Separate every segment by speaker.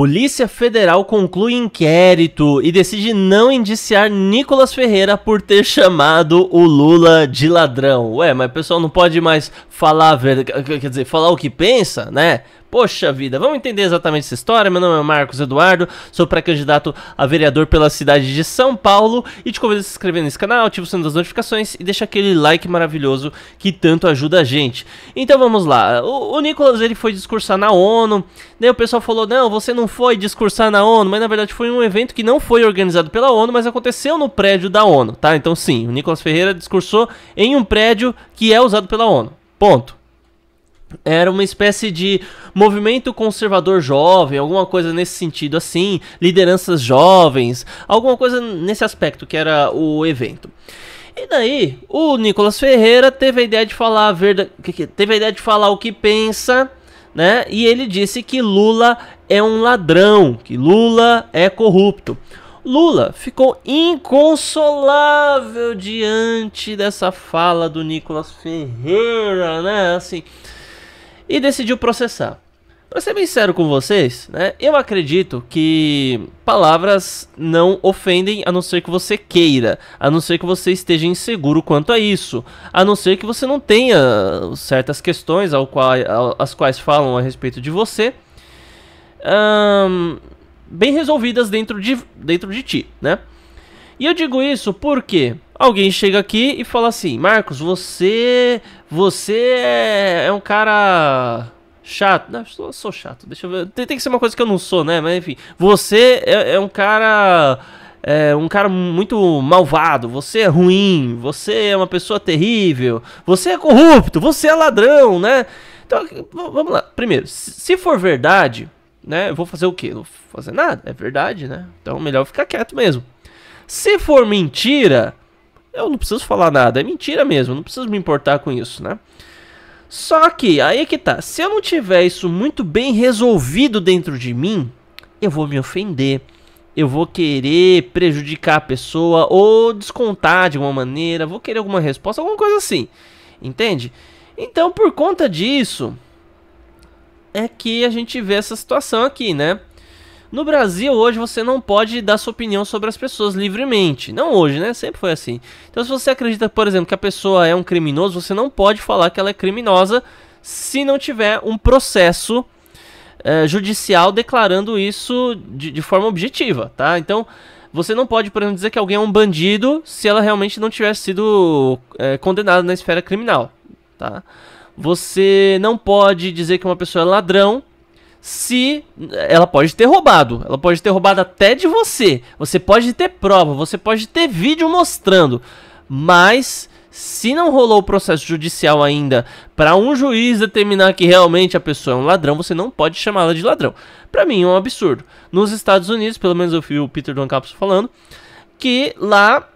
Speaker 1: Polícia Federal conclui inquérito e decide não indiciar Nicolas Ferreira por ter chamado o Lula de ladrão. Ué, mas o pessoal não pode mais falar, quer dizer, falar o que pensa, né? Poxa vida, vamos entender exatamente essa história. Meu nome é Marcos Eduardo, sou pré-candidato a vereador pela cidade de São Paulo e te convido a se inscrever nesse canal, ativa o sino das notificações e deixa aquele like maravilhoso que tanto ajuda a gente. Então vamos lá. O, o Nicolas ele foi discursar na ONU, daí né, o pessoal falou: "Não, você não foi discursar na ONU", mas na verdade foi um evento que não foi organizado pela ONU, mas aconteceu no prédio da ONU, tá? Então sim, o Nicolas Ferreira discursou em um prédio que é usado pela ONU. Ponto era uma espécie de movimento conservador jovem, alguma coisa nesse sentido assim, lideranças jovens, alguma coisa nesse aspecto que era o evento. E daí, o Nicolas Ferreira teve a ideia de falar a verdade, teve a ideia de falar o que pensa, né? E ele disse que Lula é um ladrão, que Lula é corrupto. Lula ficou inconsolável diante dessa fala do Nicolas Ferreira, né? Assim, e decidiu processar. Para ser bem sério com vocês, né, eu acredito que palavras não ofendem a não ser que você queira, a não ser que você esteja inseguro quanto a isso, a não ser que você não tenha certas questões ao qual, ao, as quais falam a respeito de você bem resolvidas dentro de, dentro de ti, né? E eu digo isso porque alguém chega aqui e fala assim: Marcos, você você é, é um cara chato. Não, eu sou, sou chato, deixa eu ver. Tem, tem, que ser uma coisa que eu não sou, né? Mas enfim, você é, é um cara. É um cara muito malvado, você é ruim, você é uma pessoa terrível, você é corrupto, você é ladrão, né? Então, vamos lá. Primeiro, se for verdade, né, eu vou fazer o quê? Não vou fazer nada, é verdade, né? Então, melhor ficar quieto mesmo. Se for mentira, eu não preciso falar nada, é mentira mesmo, não preciso me importar com isso, né? Só que, aí é que tá, se eu não tiver isso muito bem resolvido dentro de mim, eu vou me ofender, eu vou querer prejudicar a pessoa ou descontar de alguma maneira, vou querer alguma resposta, alguma coisa assim, entende? Então, por conta disso, é que a gente vê essa situação aqui, né? No Brasil, hoje, você não pode dar sua opinião sobre as pessoas livremente. Não hoje, né? Sempre foi assim. Então, se você acredita, por exemplo, que a pessoa é um criminoso, você não pode falar que ela é criminosa se não tiver um processo eh, judicial declarando isso de, de forma objetiva, tá? Então, você não pode, por exemplo, dizer que alguém é um bandido se ela realmente não tivesse sido eh, condenada na esfera criminal, tá? Você não pode dizer que uma pessoa é ladrão se ela pode ter roubado, ela pode ter roubado até de você. Você pode ter prova, você pode ter vídeo mostrando, mas se não rolou o processo judicial ainda para um juiz determinar que realmente a pessoa é um ladrão, você não pode chamá-la de ladrão. Para mim é um absurdo. Nos Estados Unidos, pelo menos eu vi o Peter Don falando que lá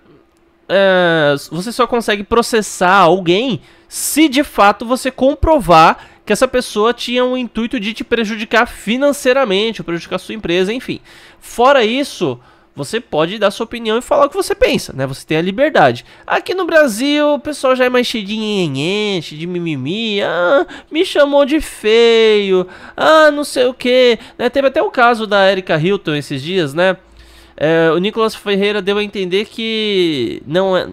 Speaker 1: é, você só consegue processar alguém se de fato você comprovar que essa pessoa tinha um intuito de te prejudicar financeiramente, ou prejudicar a sua empresa, enfim. Fora isso, você pode dar sua opinião e falar o que você pensa, né? Você tem a liberdade. Aqui no Brasil, o pessoal já é mais cheio de nhenhenhen, de mimimi. Ah, me chamou de feio. Ah, não sei o que. Né? Teve até o caso da Erika Hilton esses dias, né? É, o Nicolas Ferreira deu a entender que não é,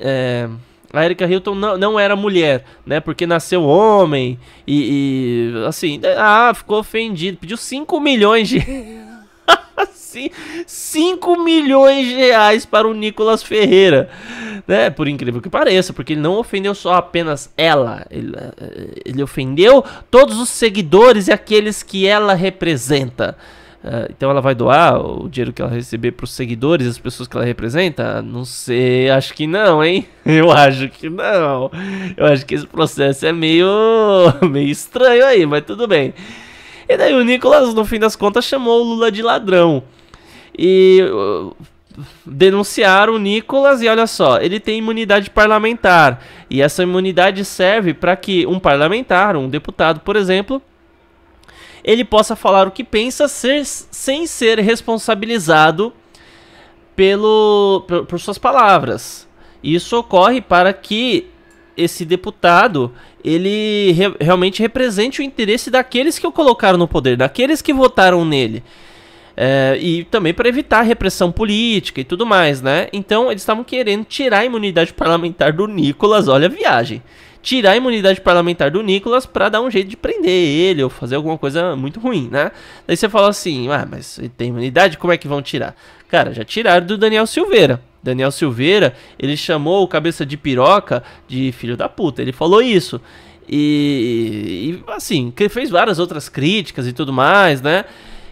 Speaker 1: é a Erika Hilton não, não era mulher, né? Porque nasceu homem e, e assim, ah, ficou ofendido, pediu 5 milhões de 5 milhões de reais para o Nicolas Ferreira, né? Por incrível que pareça, porque ele não ofendeu só apenas ela, ele, eh, ele ofendeu todos os seguidores e aqueles que ela representa. Ah, então ela vai doar o dinheiro que ela receber para os seguidores, as pessoas que ela representa? Não sei, acho que não, hein? Eu acho que não. Eu acho que esse processo é meio, meio estranho aí, mas tudo bem. E daí o Nicolas, no fim das contas, chamou o Lula de ladrão. E uh, denunciaram o Nicolas e olha só, ele tem imunidade parlamentar. E essa imunidade serve para que um parlamentar, um deputado, por exemplo, ele possa falar o que pensa ser, sem ser responsabilizado pelo, por, por suas palavras. Isso ocorre para que esse deputado ele re realmente represente o interesse daqueles que o colocaram no poder, daqueles que votaram nele. É, e também para evitar repressão política e tudo mais, né? Então eles estavam querendo tirar a imunidade parlamentar do Nicolas, olha a viagem. Tirar a imunidade parlamentar do Nicolas para dar um jeito de prender ele ou fazer alguma coisa muito ruim, né? Daí você fala assim: ah, mas ele tem imunidade, como é que vão tirar? Cara, já tiraram do Daniel Silveira. Daniel Silveira, ele chamou o cabeça de piroca de filho da puta. Ele falou isso. E, e assim, fez várias outras críticas e tudo mais, né?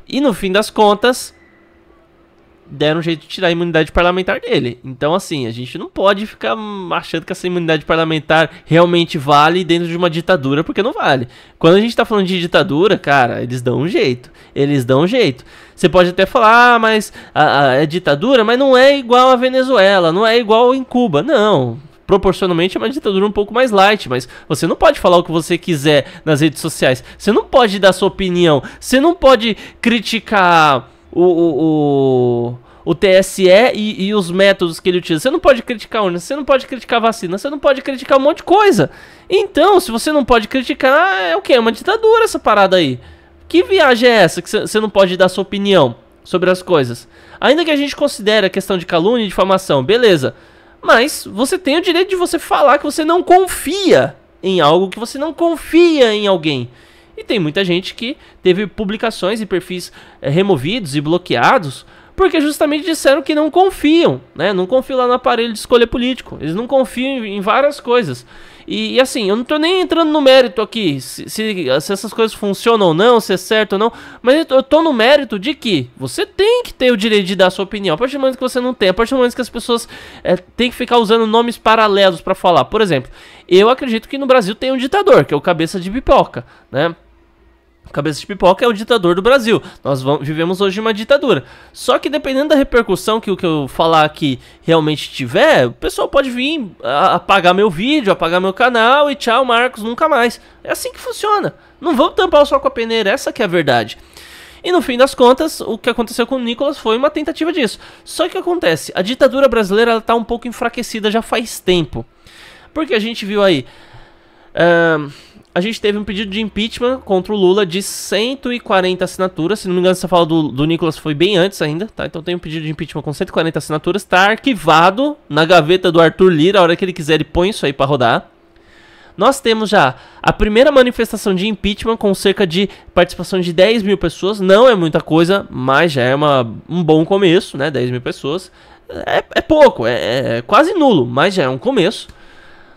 Speaker 1: E no fim das contas, deram um jeito de tirar a imunidade parlamentar dele. Então, assim, a gente não pode ficar achando que essa imunidade parlamentar realmente vale dentro de uma ditadura, porque não vale. Quando a gente tá falando de ditadura, cara, eles dão um jeito. Eles dão um jeito. Você pode até falar, ah, mas a, a, é ditadura, mas não é igual a Venezuela, não é igual em Cuba. Não proporcionalmente é uma ditadura um pouco mais light, mas você não pode falar o que você quiser nas redes sociais, você não pode dar sua opinião, você não pode criticar o, o, o o TSE e, e, os métodos que ele utiliza. Você não pode criticar a urna, você não pode criticar vacina, você não pode criticar um monte de coisa. Então, se você não pode criticar, é o que? É uma ditadura essa parada aí. Que viagem é essa que você não pode dar sua opinião sobre as coisas? Ainda que a gente considere a questão de calúnia e difamação, beleza. Mas você tem o direito de você falar que você não confia em algo, que você não confia em alguém. E tem muita gente que teve publicações e perfis eh, removidos e bloqueados porque justamente disseram que não confiam, né? Não confiam lá no aparelho de escolha político. Eles não confiam em várias coisas. E, e, assim, eu não tô nem entrando no mérito aqui se, se, se, essas coisas funcionam ou não, se é certo ou não, mas eu tô no mérito de que você tem que ter o direito de dar sua opinião. A partir do momento que você não tem, a partir do momento que as pessoas é, eh, têm que ficar usando nomes paralelos para falar. Por exemplo, eu acredito que no Brasil tem um ditador, que é o cabeça de pipoca, né? Cabeça de Pipoca é o ditador do Brasil. Nós vivemos hoje uma ditadura. Só que dependendo da repercussão que o que eu falar aqui realmente tiver, o pessoal pode vir apagar meu vídeo, apagar meu canal e tchau, Marcos, nunca mais. É assim que funciona. Não vamos tampar o sol com a peneira, essa que é a verdade. E no fim das contas, o que aconteceu com o Nicolas foi uma tentativa disso. Só que o que acontece? A ditadura brasileira está um pouco enfraquecida já faz tempo. Porque a gente viu aí. Uh a gente teve um pedido de impeachment contra o Lula de 140 assinaturas. Se não me engano, essa fala do, do Nicolas foi bem antes ainda, tá? Então tem um pedido de impeachment com 140 assinaturas. Tá arquivado na gaveta do Arthur Lira. A hora que ele quiser, ele põe isso aí para rodar. Nós temos já a primeira manifestação de impeachment com cerca de participação de 10 mil pessoas. Não é muita coisa, mas já é uma, um bom começo, né? 10 mil pessoas. É, é pouco, é, é quase nulo, mas já é um começo.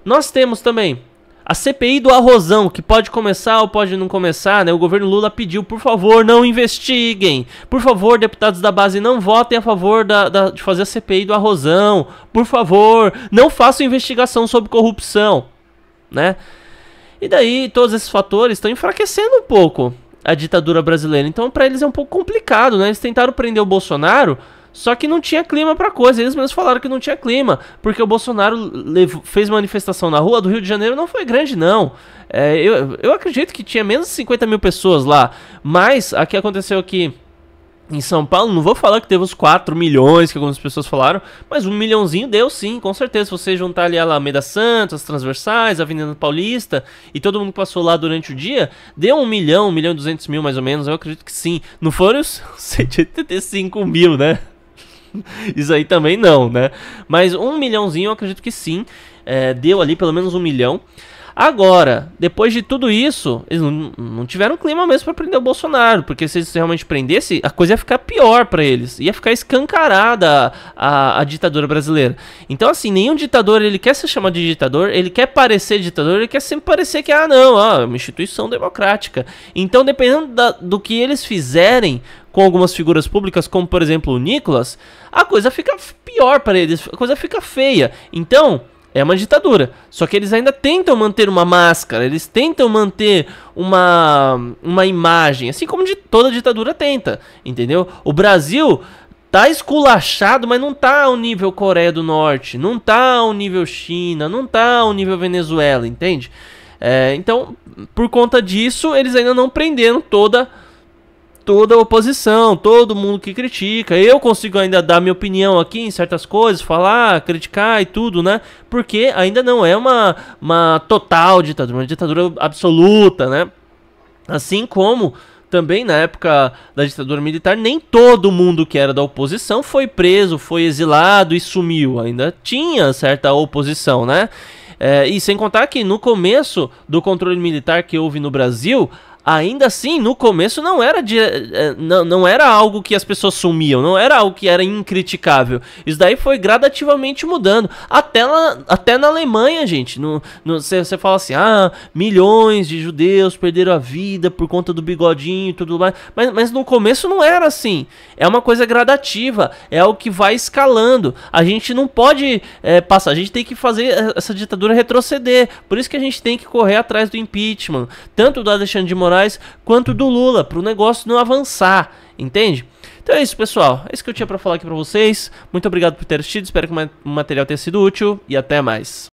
Speaker 1: Nós temos também a CPI do arrozão, que pode começar ou pode não começar, né? O governo Lula pediu, por favor, não investiguem. Por favor, deputados da base, não votem a favor da, da, de fazer a CPI do arrozão. Por favor, não façam investigação sobre corrupção, né? E daí, todos esses fatores estão enfraquecendo um pouco a ditadura brasileira. Então, para eles é um pouco complicado, né? Eles tentaram prender o Bolsonaro só que não tinha clima pra coisa. Eles mesmos falaram que não tinha clima. Porque o Bolsonaro levou, fez manifestação na rua do Rio de Janeiro, não foi grande, não. É, eu, eu acredito que tinha menos de 50 mil pessoas lá. Mas aqui que aconteceu aqui em São Paulo, não vou falar que teve os 4 milhões que algumas pessoas falaram, mas um milhãozinho deu sim, com certeza. Se você juntar ali a Alameda Santos, as transversais, a Avenida Paulista e todo mundo que passou lá durante o dia, deu um milhão, um milhão e duzentos mil mais ou menos, eu acredito que sim. Não foram os 185 mil, né? isso aí também não, né? Mas um milhãozinho eu acredito que sim é, deu ali pelo menos um milhão. Agora, depois de tudo isso, eles não, não tiveram clima mesmo para prender o Bolsonaro, porque se eles realmente prendessem, a coisa ia ficar pior para eles, ia ficar escancarada a, a, a, ditadura brasileira. Então, assim, nenhum ditador ele quer se chamar de ditador, ele quer parecer ditador, ele quer sempre parecer que, ah, não, ah, é uma instituição democrática. Então, dependendo da, do que eles fizerem com algumas figuras públicas, como por exemplo o Nicolas, a coisa fica pior para eles, a coisa fica feia. Então é uma ditadura. Só que eles ainda tentam manter uma máscara, eles tentam manter uma, uma imagem, assim como de toda ditadura tenta, entendeu? O Brasil tá esculachado, mas não tá ao nível Coreia do Norte, não tá ao nível China, não tá ao nível Venezuela, entende? É, então, por conta disso, eles ainda não prenderam toda a toda a oposição, todo mundo que critica. Eu consigo ainda dar minha opinião aqui em certas coisas, falar, criticar e tudo, né? Porque ainda não é uma, uma total ditadura, uma ditadura absoluta, né? Assim como também na época da ditadura militar, nem todo mundo que era da oposição foi preso, foi exilado e sumiu. Ainda tinha certa oposição, né? É, e sem contar que no começo do controle militar que houve no Brasil, ainda assim, no começo não era de, eh, eh, não, não era algo que as pessoas sumiam, não era algo que era incriticável. Isso daí foi gradativamente mudando. Até na, até na Alemanha, gente. Você fala assim: ah, milhões de judeus perderam a vida por conta do bigodinho e tudo mais. Mas, mas no começo não era assim. É uma coisa gradativa, é algo que vai escalando. A gente não pode é, passar, a gente tem que fazer essa ditadura retroceder. Por isso que a gente tem que correr atrás do impeachment, tanto do Alexandre de Moraes Moraes quanto do Lula, para o negócio não avançar, entende? Então é isso, pessoal. É isso que eu tinha para falar aqui para vocês. Muito obrigado por ter assistido, espero que o material tenha sido útil e até mais.